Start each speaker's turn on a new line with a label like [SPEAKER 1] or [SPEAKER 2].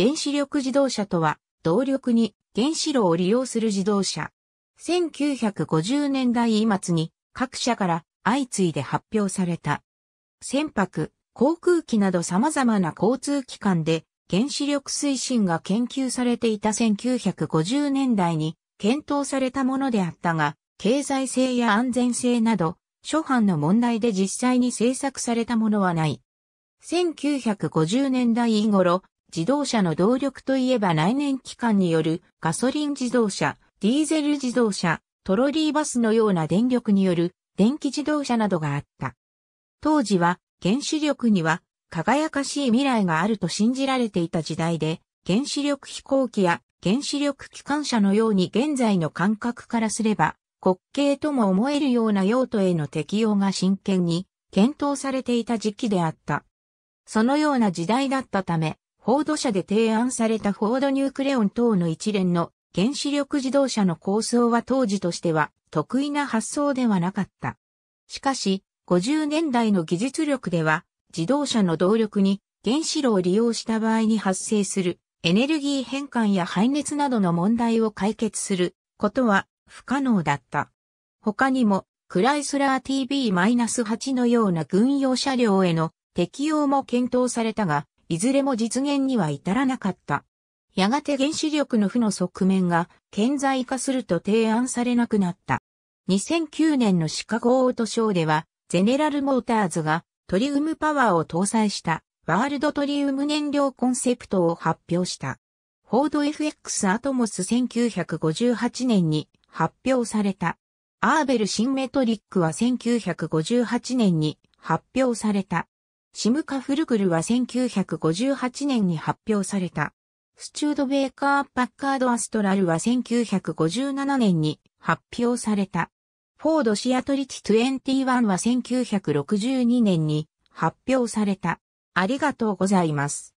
[SPEAKER 1] 原子力自動車とは、動力に原子炉を利用する自動車。1950年代末に各社から相次いで発表された。船舶、航空機など様々な交通機関で原子力推進が研究されていた1950年代に検討されたものであったが、経済性や安全性など、諸般の問題で実際に制作されたものはない。1950年代頃、自動車の動力といえば来年期間によるガソリン自動車、ディーゼル自動車、トロリーバスのような電力による電気自動車などがあった。当時は原子力には輝かしい未来があると信じられていた時代で、原子力飛行機や原子力機関車のように現在の感覚からすれば、滑稽とも思えるような用途への適用が真剣に検討されていた時期であった。そのような時代だったため、フォード社で提案されたフォードニュークレオン等の一連の原子力自動車の構想は当時としては得意な発想ではなかった。しかし、50年代の技術力では、自動車の動力に原子炉を利用した場合に発生するエネルギー変換や排熱などの問題を解決することは不可能だった。他にも、クライスラー TB-8 のような軍用車両への適用も検討されたが、いずれも実現には至らなかった。やがて原子力の負の側面が顕在化すると提案されなくなった。2009年のシカゴオートショーでは、ゼネラルモーターズがトリウムパワーを搭載したワールドトリウム燃料コンセプトを発表した。フォード FX アトモス1958年に発表された。アーベルシンメトリックは1958年に発表された。シムカフルクルは1958年に発表された。スチュードベーカーパッカードアストラルは1957年に発表された。フォードシアトリティ21は1962年に発表された。ありがとうございます。